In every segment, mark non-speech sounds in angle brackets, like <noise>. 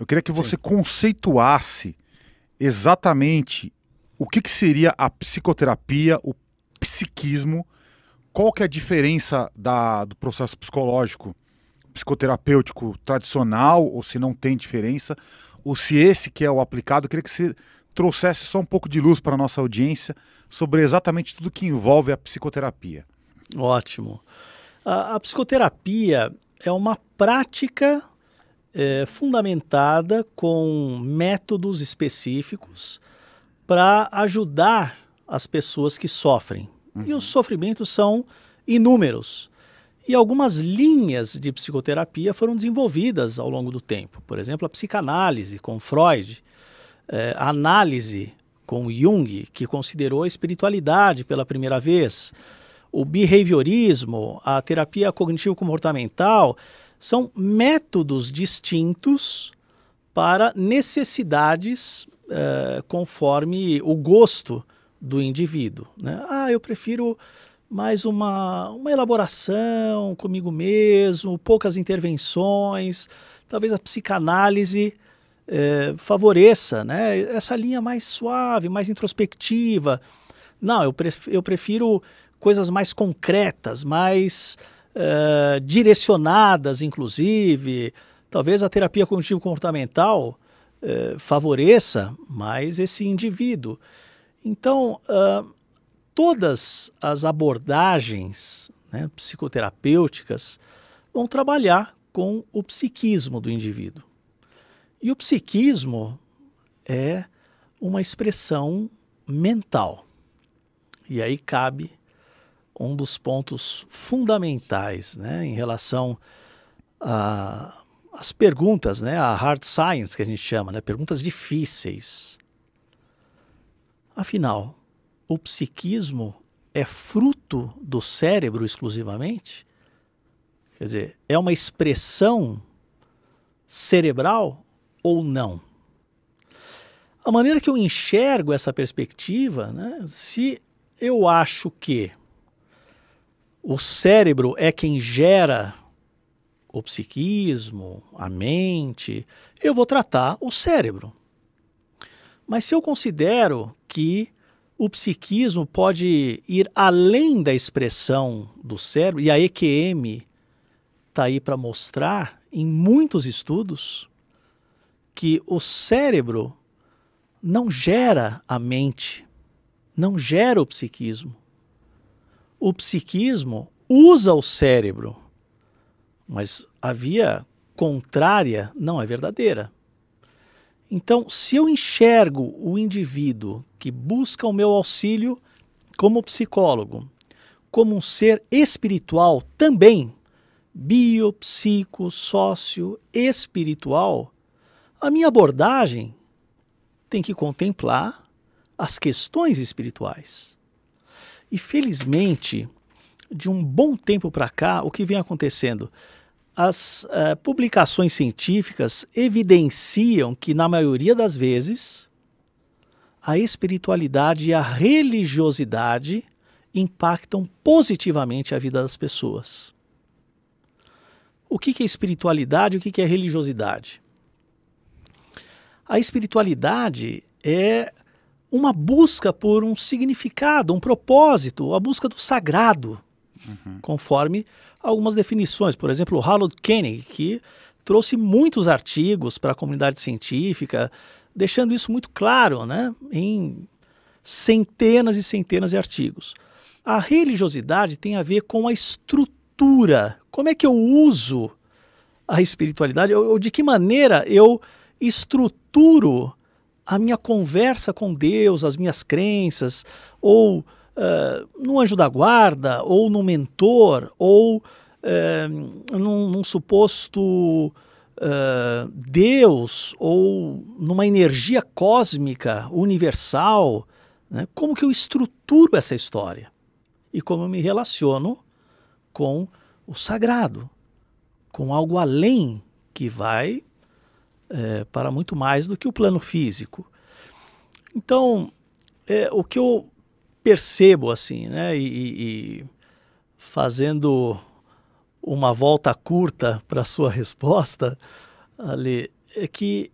Eu queria que você Sim. conceituasse exatamente o que, que seria a psicoterapia, o psiquismo, qual que é a diferença da, do processo psicológico, psicoterapêutico tradicional, ou se não tem diferença, ou se esse que é o aplicado, eu queria que você trouxesse só um pouco de luz para a nossa audiência sobre exatamente tudo que envolve a psicoterapia. Ótimo. A, a psicoterapia é uma prática é, fundamentada com métodos específicos para ajudar as pessoas que sofrem. Uhum. E os sofrimentos são inúmeros. E algumas linhas de psicoterapia foram desenvolvidas ao longo do tempo. Por exemplo, a psicanálise com Freud, é, a análise com Jung, que considerou a espiritualidade pela primeira vez, o behaviorismo, a terapia cognitivo-comportamental são métodos distintos para necessidades uh, conforme o gosto do indivíduo. Né? Ah, eu prefiro mais uma, uma elaboração comigo mesmo, poucas intervenções. Talvez a psicanálise eh, favoreça né? essa linha mais suave, mais introspectiva. Não, eu prefiro, eu prefiro coisas mais concretas, mais eh, direcionadas, inclusive. Talvez a terapia cognitivo-comportamental uh, favoreça mais esse indivíduo. Então, uh, todas as abordagens né, psicoterapêuticas vão trabalhar com o psiquismo do indivíduo. E o psiquismo é uma expressão mental. E aí cabe um dos pontos fundamentais né, em relação às perguntas, né, a hard science que a gente chama, né, perguntas difíceis. Afinal, o psiquismo é fruto do cérebro exclusivamente? Quer dizer, é uma expressão cerebral ou não? A maneira que eu enxergo essa perspectiva, né, se eu acho que o cérebro é quem gera o psiquismo, a mente, eu vou tratar o cérebro. Mas se eu considero que o psiquismo pode ir além da expressão do cérebro, e a EQM está aí para mostrar em muitos estudos que o cérebro não gera a mente, não gera o psiquismo o psiquismo usa o cérebro, mas a via contrária não é verdadeira. Então, se eu enxergo o indivíduo que busca o meu auxílio como psicólogo, como um ser espiritual também, bio, psico, sócio, espiritual, a minha abordagem tem que contemplar as questões espirituais. E felizmente, de um bom tempo para cá, o que vem acontecendo? As uh, publicações científicas evidenciam que, na maioria das vezes, a espiritualidade e a religiosidade impactam positivamente a vida das pessoas. O que é espiritualidade? O que é religiosidade? A espiritualidade é uma busca por um significado, um propósito, a busca do sagrado, uhum. conforme algumas definições. Por exemplo, o Harold Koenig, que trouxe muitos artigos para a comunidade científica, deixando isso muito claro né, em centenas e centenas de artigos. A religiosidade tem a ver com a estrutura. Como é que eu uso a espiritualidade? Ou, ou de que maneira eu estruturo a minha conversa com Deus, as minhas crenças, ou uh, eh, no anjo da guarda, ou no mentor, ou uh, num, num suposto uh, Deus, ou numa energia cósmica universal, né? como que eu estruturo essa história e como eu me relaciono com o sagrado, com algo além que vai é, para muito mais do que o plano físico. Então, é, o que eu percebo assim, né, e, e fazendo uma volta curta <laughs> para a sua resposta, Ali, é que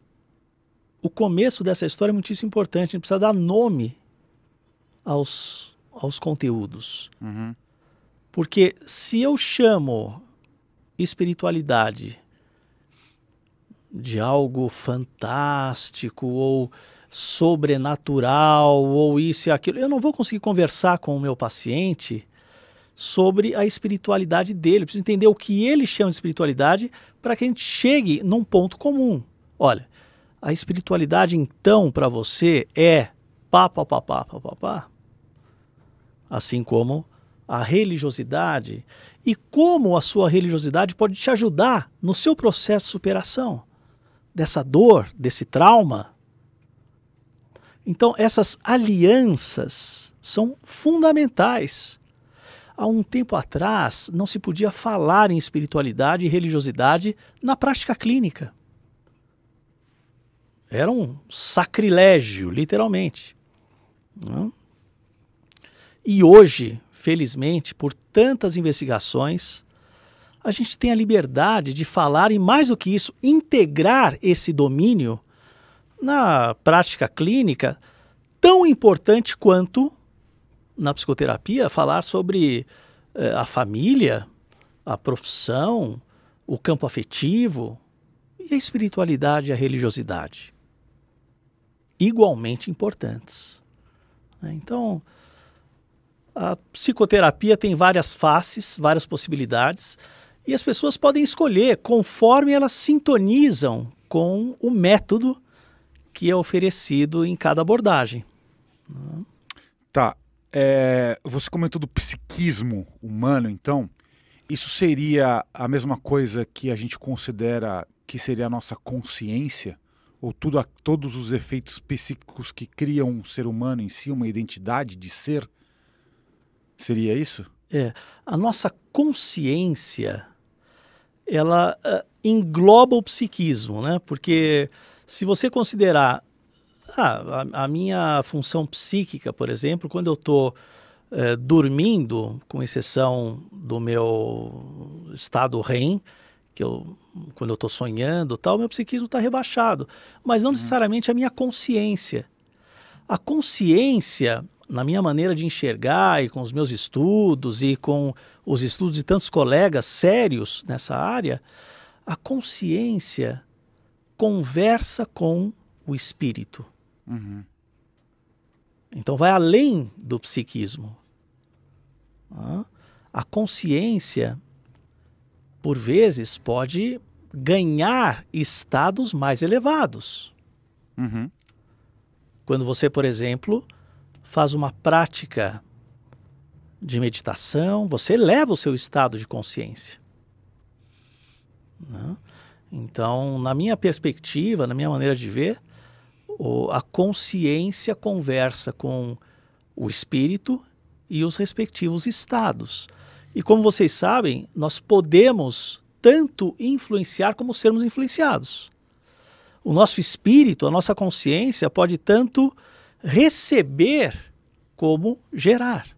o começo dessa história é muitíssimo importante. A gente precisa dar nome aos, aos conteúdos. Uhum. Porque se eu chamo espiritualidade de algo fantástico ou sobrenatural ou isso e aquilo. Eu não vou conseguir conversar com o meu paciente sobre a espiritualidade dele. Eu preciso entender o que ele chama de espiritualidade para que a gente chegue num ponto comum. Olha, a espiritualidade então para você é pá, pá, pá, pá, pá, pá, pá. Assim como a religiosidade e como a sua religiosidade pode te ajudar no seu processo de superação dessa dor, desse trauma. Então, essas alianças são fundamentais. Há um tempo atrás, não se podia falar em espiritualidade e religiosidade na prática clínica. Era um sacrilégio, literalmente. Não? Né? E hoje, felizmente, por tantas investigações, a gente tem a liberdade de falar e, mais do que isso, integrar esse domínio na prática clínica, tão importante quanto na psicoterapia falar sobre eh, a família, a profissão, o campo afetivo e a espiritualidade e a religiosidade. Igualmente importantes. Né? Então, a psicoterapia tem várias faces, várias possibilidades. E as pessoas podem escolher conforme elas sintonizam com o método que é oferecido em cada abordagem. Tá. É, você comentou do psiquismo humano, então. Isso seria a mesma coisa que a gente considera que seria a nossa consciência? Ou tudo, todos os efeitos psíquicos que criam um ser humano em si, uma identidade de ser? Seria isso? É. A nossa consciência ela uh, engloba o psiquismo, né? Porque se você considerar ah, a, a, minha função psíquica, por exemplo, quando eu estou uh, dormindo, com exceção do meu estado REM, que eu quando eu estou sonhando, tal, meu psiquismo está rebaixado, mas não uhum. necessariamente a minha consciência. A consciência na minha maneira de enxergar e com os meus estudos e com os estudos de tantos colegas sérios nessa área, a consciência conversa com o espírito. Uhum. Então vai além do psiquismo. A consciência, por vezes, pode ganhar estados mais elevados. Uhum. Quando você, por exemplo, faz uma prática de meditação, você eleva o seu estado de consciência. Né? Então, na minha perspectiva, na minha maneira de ver, a consciência conversa com o espírito e os respectivos estados. E como vocês sabem, nós podemos tanto influenciar como sermos influenciados. O nosso espírito, a nossa consciência pode tanto receber como gerar.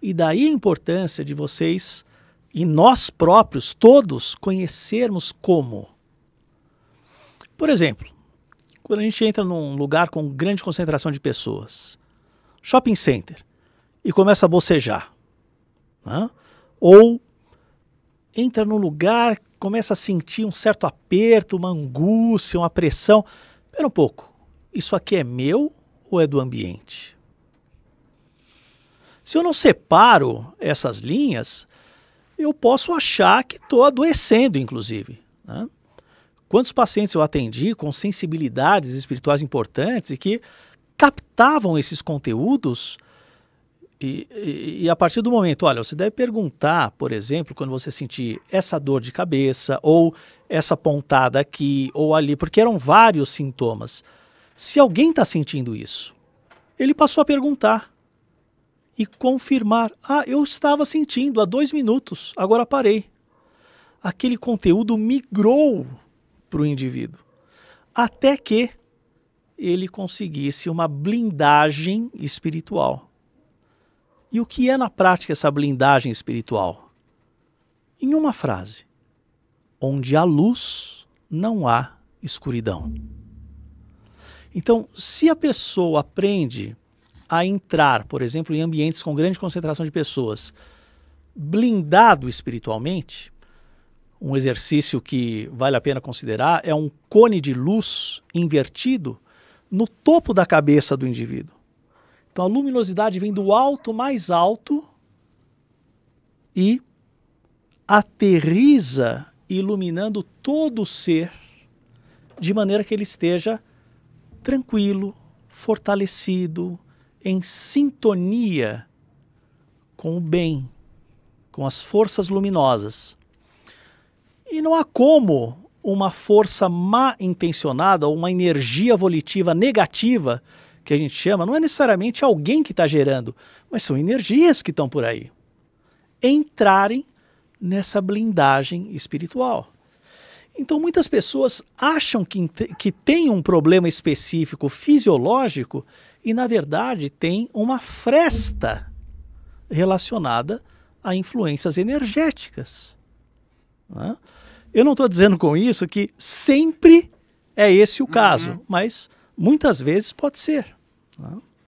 E daí a importância de vocês e nós próprios, todos, conhecermos como. Por exemplo, quando a gente entra num lugar com grande concentração de pessoas, shopping center, e começa a bocejar, né? ou entra num lugar, começa a sentir um certo aperto, uma angústia, uma pressão. Espera um pouco, isso aqui é meu ou é do ambiente? Se eu não separo essas linhas, eu posso achar que estou adoecendo, inclusive. Né? Quantos pacientes eu atendi com sensibilidades espirituais importantes e que captavam esses conteúdos e, e, e, a partir do momento, olha, você deve perguntar, por exemplo, quando você sentir essa dor de cabeça, ou essa pontada aqui, ou ali, porque eram vários sintomas se alguém está sentindo isso. Ele passou a perguntar e confirmar: ah, eu estava sentindo há dois minutos, agora parei. Aquele conteúdo migrou para o indivíduo, até que ele conseguisse uma blindagem espiritual. E o que é na prática essa blindagem espiritual? Em uma frase: onde há luz, não há escuridão. Então, se a pessoa aprende a entrar, por exemplo, em ambientes com grande concentração de pessoas, blindado espiritualmente, um exercício que vale a pena considerar é um cone de luz invertido no topo da cabeça do indivíduo. Então a luminosidade vem do alto mais alto e aterriza iluminando todo o ser de maneira que ele esteja tranquilo, fortalecido, em sintonia com o bem, com as forças luminosas. E não há como uma força má intencionada ou uma energia volitiva negativa, que a gente chama, não é necessariamente alguém que está gerando, mas são energias que estão por aí, entrarem nessa blindagem espiritual. Então, muitas pessoas acham que, que tem um problema específico fisiológico e, na verdade, tem uma fresta relacionada a influências energéticas. Né? Eu não estou dizendo com isso que sempre é esse o uhum. caso, uhum. mas muitas vezes pode ser. Né?